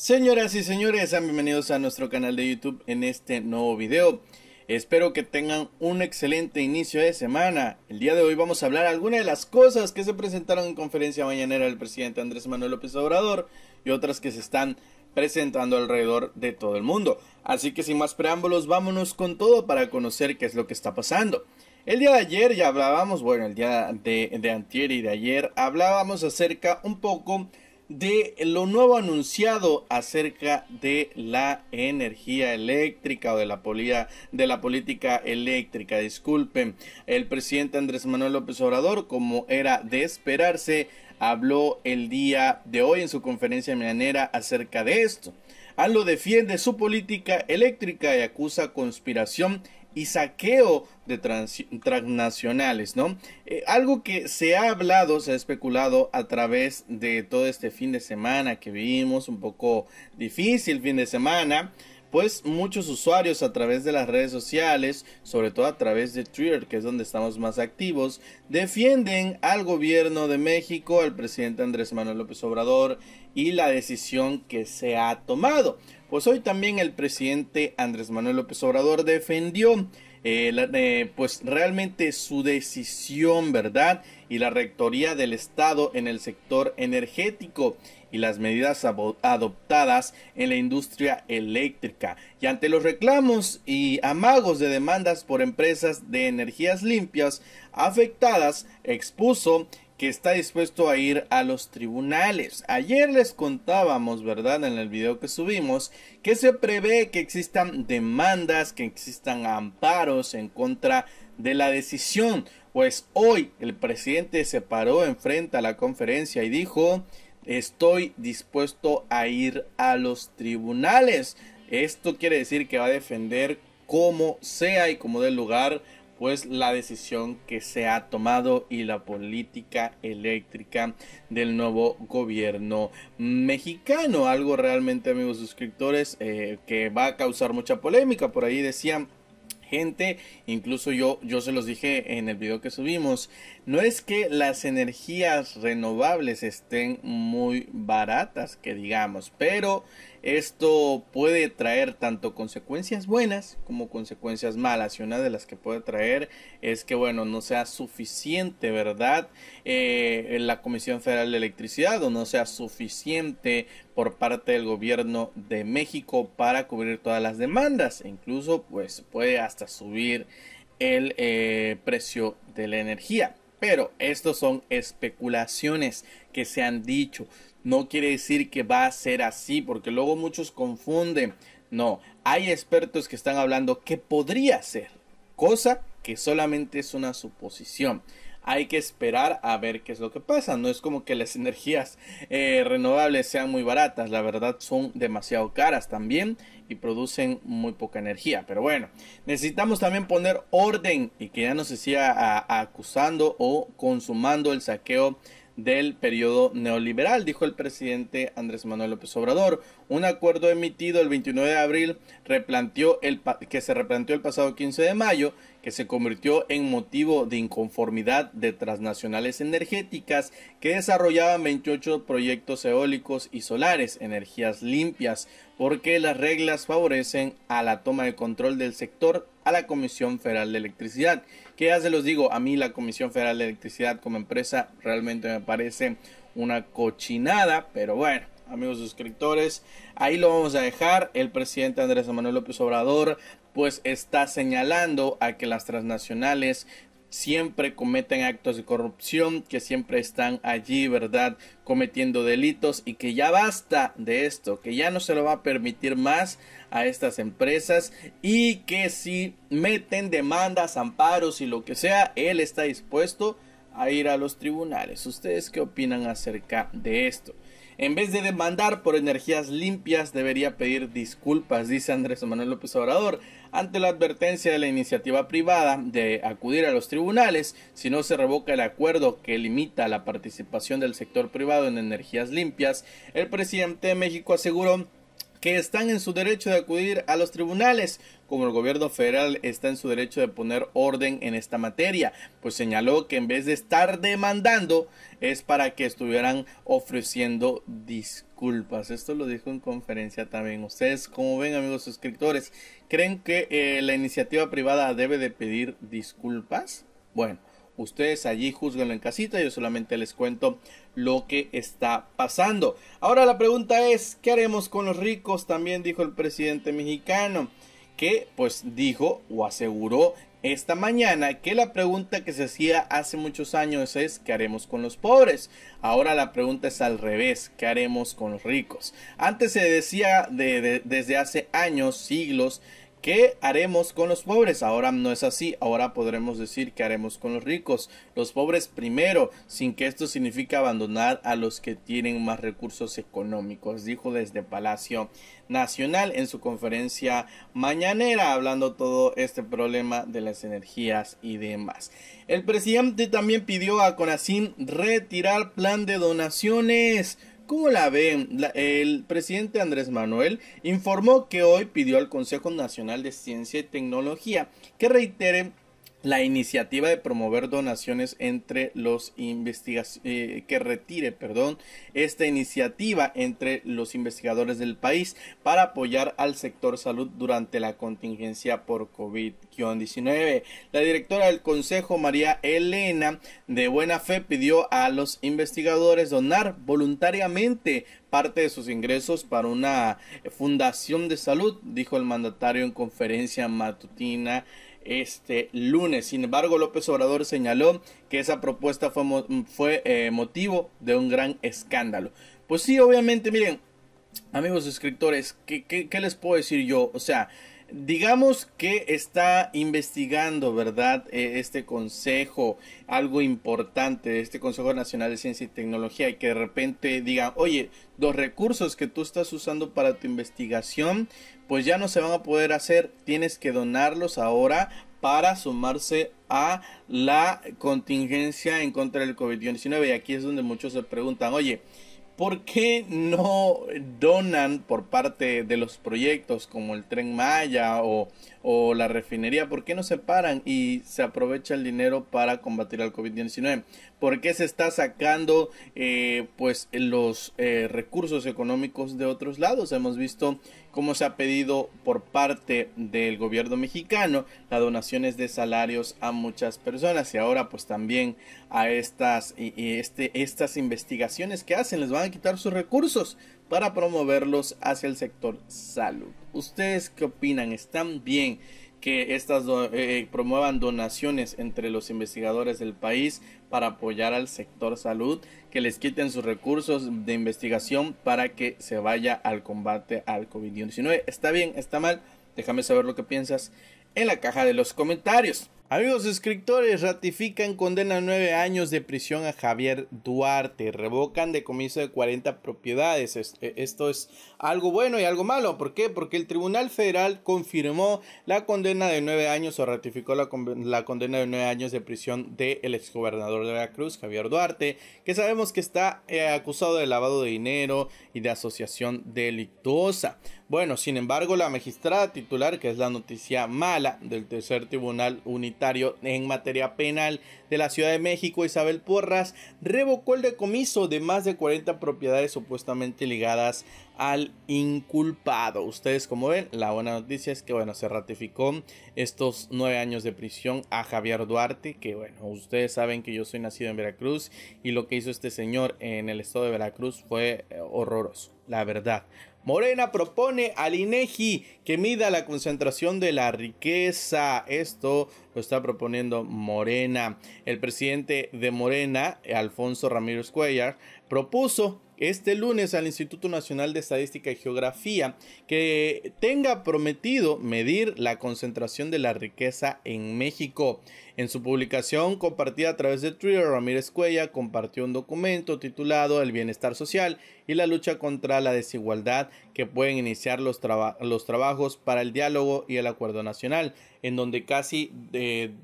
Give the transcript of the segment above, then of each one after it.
Señoras y señores, sean bienvenidos a nuestro canal de YouTube en este nuevo video. Espero que tengan un excelente inicio de semana. El día de hoy vamos a hablar algunas de las cosas que se presentaron en conferencia mañanera del presidente Andrés Manuel López Obrador y otras que se están presentando alrededor de todo el mundo. Así que sin más preámbulos, vámonos con todo para conocer qué es lo que está pasando. El día de ayer ya hablábamos, bueno, el día de, de antier y de ayer hablábamos acerca un poco de lo nuevo anunciado acerca de la energía eléctrica o de la, de la política eléctrica. Disculpen, el presidente Andrés Manuel López Obrador, como era de esperarse, habló el día de hoy en su conferencia manera acerca de esto. ALO defiende su política eléctrica y acusa conspiración y saqueo de transnacionales, ¿no? Eh, algo que se ha hablado, se ha especulado a través de todo este fin de semana que vivimos, un poco difícil fin de semana, pues muchos usuarios a través de las redes sociales, sobre todo a través de Twitter, que es donde estamos más activos, defienden al gobierno de México, al presidente Andrés Manuel López Obrador y la decisión que se ha tomado. Pues hoy también el presidente Andrés Manuel López Obrador defendió eh, eh, pues realmente su decisión, ¿verdad? Y la rectoría del Estado en el sector energético y las medidas adoptadas en la industria eléctrica. Y ante los reclamos y amagos de demandas por empresas de energías limpias afectadas, expuso que está dispuesto a ir a los tribunales. Ayer les contábamos, ¿verdad? En el video que subimos, que se prevé que existan demandas, que existan amparos en contra de la decisión. Pues hoy el presidente se paró enfrente a la conferencia y dijo, estoy dispuesto a ir a los tribunales. Esto quiere decir que va a defender como sea y como del lugar pues la decisión que se ha tomado y la política eléctrica del nuevo gobierno mexicano. Algo realmente, amigos suscriptores, eh, que va a causar mucha polémica. Por ahí decían gente, incluso yo, yo se los dije en el video que subimos, no es que las energías renovables estén muy baratas, que digamos, pero esto puede traer tanto consecuencias buenas como consecuencias malas. Y una de las que puede traer es que, bueno, no sea suficiente, ¿verdad? Eh, la Comisión Federal de Electricidad o no sea suficiente por parte del gobierno de México para cubrir todas las demandas. E incluso, pues, puede hasta subir el eh, precio de la energía. Pero estos son especulaciones que se han dicho. No quiere decir que va a ser así, porque luego muchos confunden. No, hay expertos que están hablando que podría ser, cosa que solamente es una suposición. Hay que esperar a ver qué es lo que pasa. No es como que las energías eh, renovables sean muy baratas, la verdad son demasiado caras también y producen muy poca energía. Pero bueno, necesitamos también poner orden y que ya no se siga acusando o consumando el saqueo del periodo neoliberal, dijo el presidente Andrés Manuel López Obrador. Un acuerdo emitido el 29 de abril replanteó el que se replanteó el pasado 15 de mayo que se convirtió en motivo de inconformidad de transnacionales energéticas que desarrollaban 28 proyectos eólicos y solares, energías limpias, porque las reglas favorecen a la toma de control del sector a la Comisión Federal de Electricidad, que ya se los digo, a mí la Comisión Federal de Electricidad como empresa realmente me parece una cochinada, pero bueno amigos suscriptores. Ahí lo vamos a dejar. El presidente Andrés Manuel López Obrador pues está señalando a que las transnacionales siempre cometen actos de corrupción, que siempre están allí, ¿verdad? Cometiendo delitos y que ya basta de esto, que ya no se lo va a permitir más a estas empresas y que si meten demandas, amparos y lo que sea, él está dispuesto a ir a los tribunales. ¿Ustedes qué opinan acerca de esto? En vez de demandar por energías limpias, debería pedir disculpas, dice Andrés Manuel López Obrador, ante la advertencia de la iniciativa privada de acudir a los tribunales si no se revoca el acuerdo que limita la participación del sector privado en energías limpias. El presidente de México aseguró que están en su derecho de acudir a los tribunales, como el gobierno federal está en su derecho de poner orden en esta materia, pues señaló que en vez de estar demandando es para que estuvieran ofreciendo disculpas. Esto lo dijo en conferencia también. Ustedes, como ven amigos suscriptores, ¿creen que eh, la iniciativa privada debe de pedir disculpas? Bueno. Ustedes allí juzguenlo en casita, yo solamente les cuento lo que está pasando. Ahora la pregunta es, ¿qué haremos con los ricos? También dijo el presidente mexicano, que pues dijo o aseguró esta mañana que la pregunta que se hacía hace muchos años es ¿qué haremos con los pobres? Ahora la pregunta es al revés, ¿qué haremos con los ricos? Antes se decía desde hace años, siglos, ¿Qué haremos con los pobres? Ahora no es así, ahora podremos decir qué haremos con los ricos, los pobres primero, sin que esto signifique abandonar a los que tienen más recursos económicos, dijo desde Palacio Nacional en su conferencia mañanera, hablando todo este problema de las energías y demás. El presidente también pidió a Conasim retirar plan de donaciones ¿Cómo la ve el presidente Andrés Manuel informó que hoy pidió al Consejo Nacional de Ciencia y Tecnología que reitere la iniciativa de promover donaciones entre los investiga eh, que retire, perdón, esta iniciativa entre los investigadores del país para apoyar al sector salud durante la contingencia por COVID-19. La directora del Consejo, María Elena, de buena fe pidió a los investigadores donar voluntariamente parte de sus ingresos para una fundación de salud, dijo el mandatario en conferencia matutina este lunes. Sin embargo, López Obrador señaló que esa propuesta fue, eh, motivo de un gran escándalo. Pues sí, obviamente, miren, amigos escritores, qué les puedo decir yo? O sea, digamos que está investigando, ¿verdad? E, este consejo, algo importante, este Consejo Nacional de Ciencia y Tecnología, y que de repente digan, oye, los recursos que tú estás usando para tu investigación, pues ya no se van a poder hacer, tienes que donarlos ahora para sumarse a la contingencia en contra del COVID-19. Y aquí es donde muchos se preguntan, oye, ¿por qué no donan por parte de los proyectos como el Tren Maya o, o la refinería, ¿por qué no se paran y se aprovecha el dinero para combatir al COVID-19? ¿Por qué se está sacando eh, pues los eh, recursos económicos de otros lados? Hemos visto cómo se ha pedido por parte del gobierno mexicano las donaciones de salarios a muchas personas y ahora pues también a estas, y este, estas investigaciones que hacen les van a quitar sus recursos para promoverlos hacia el sector salud. ¿Ustedes qué opinan? ¿Están bien que estas eh, eh, promuevan donaciones entre los investigadores del país para apoyar al sector salud, que les quiten sus recursos de investigación para que se vaya al combate al COVID-19? ¿Está bien? ¿Está mal? Déjame saber lo que piensas en la caja de los comentarios. Amigos escritores, ratifican condena de nueve años de prisión a Javier Duarte, revocan decomiso de 40 propiedades. Eh, esto es algo bueno y algo malo. ¿Por qué? Porque el Tribunal Federal confirmó la condena de nueve años o ratificó la, condena de nueve años de prisión del exgobernador de Veracruz, Javier Duarte, que sabemos que está eh, acusado de lavado de dinero y de asociación delictuosa. Bueno, sin embargo, la magistrada titular, que es la noticia mala del tercer tribunal unitario en materia penal de la Ciudad de México, Isabel Porras, revocó el decomiso de más de 40 propiedades supuestamente ligadas al inculpado. Ustedes, como ven, la buena noticia es que, bueno, se ratificó estos nueve años de prisión a Javier Duarte, que, bueno, ustedes saben que yo soy nacido en Veracruz y lo que hizo este señor en el estado de Veracruz fue eh, horroroso, la verdad. Morena propone al INEGI que mida la concentración de la riqueza. Esto lo está proponiendo Morena. El presidente de Morena, Alfonso Ramírez Cuellar, propuso este lunes al Instituto Nacional de Estadística y Geografía que tenga prometido medir la concentración de la riqueza en México. En su publicación compartida a través de Twitter, Ramírez Cuella compartió un documento titulado El bienestar social y la lucha contra la desigualdad que pueden iniciar los, trabajos para el diálogo y el acuerdo nacional, en donde casi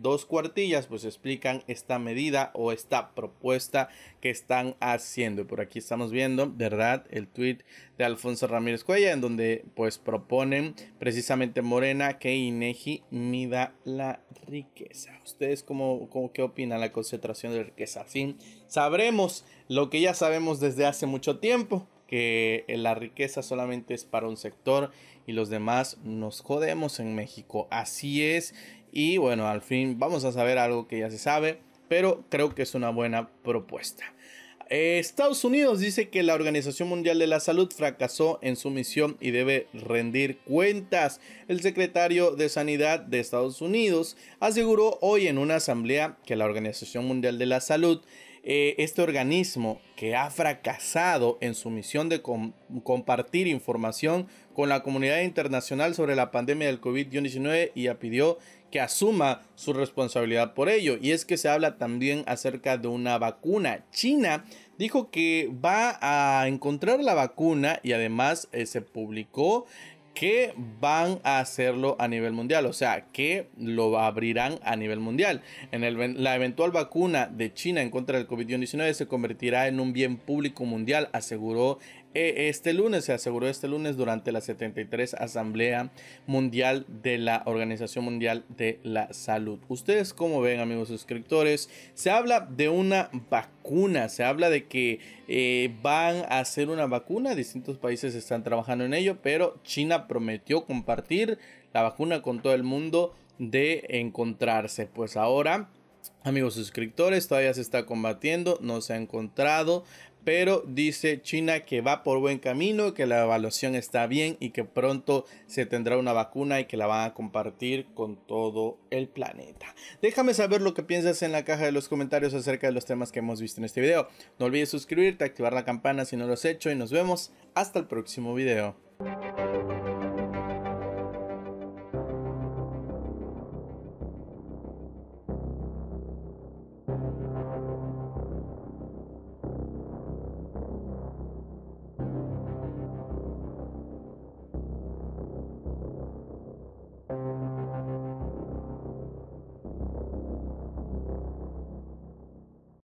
dos cuartillas pues explican esta medida o esta propuesta que están haciendo. Por aquí estamos viendo, ¿verdad? El tweet Alfonso Ramírez Cuella, en donde pues proponen precisamente Morena que INEGI mida la riqueza. ¿Ustedes cómo, cómo qué opinan la concentración de riqueza? fin Sabremos lo que ya sabemos desde hace mucho tiempo, que la riqueza solamente es para un sector y los demás nos jodemos en México. Así es. Y bueno, al fin vamos a saber algo que ya se sabe, pero creo que es una buena propuesta. Eh, Estados Unidos dice que la Organización Mundial de la Salud fracasó en su misión y debe rendir cuentas. El secretario de Sanidad de Estados Unidos aseguró hoy en una asamblea que la Organización Mundial de la Salud eh, este organismo que ha fracasado en su misión de compartir información con la comunidad internacional sobre la pandemia del COVID-19 y pidió que asuma su responsabilidad por ello. Y es que se habla también acerca de una vacuna. China dijo que va a encontrar la vacuna y además eh, se publicó que van a hacerlo a nivel mundial, o sea, que lo abrirán a nivel mundial. En el, la eventual vacuna de China en contra del COVID-19 se convertirá en un bien público mundial, aseguró eh, este lunes, se aseguró este lunes durante la 73 Asamblea Mundial de la Organización Mundial de la Salud. Ustedes como ven amigos suscriptores, se habla de una vacuna, se habla de que eh, van a hacer una vacuna, distintos países están trabajando en ello, pero China prometió compartir la vacuna con todo el mundo de encontrarse. Pues ahora Amigos suscriptores, todavía se está combatiendo, no se ha encontrado, pero dice China que va por buen camino, que la evaluación está bien y que pronto se tendrá una vacuna y que la van a compartir con todo el planeta. Déjame saber lo que piensas en la caja de los comentarios acerca de los temas que hemos visto en este video. No olvides suscribirte, activar la campana si no lo has hecho y nos vemos hasta el próximo video.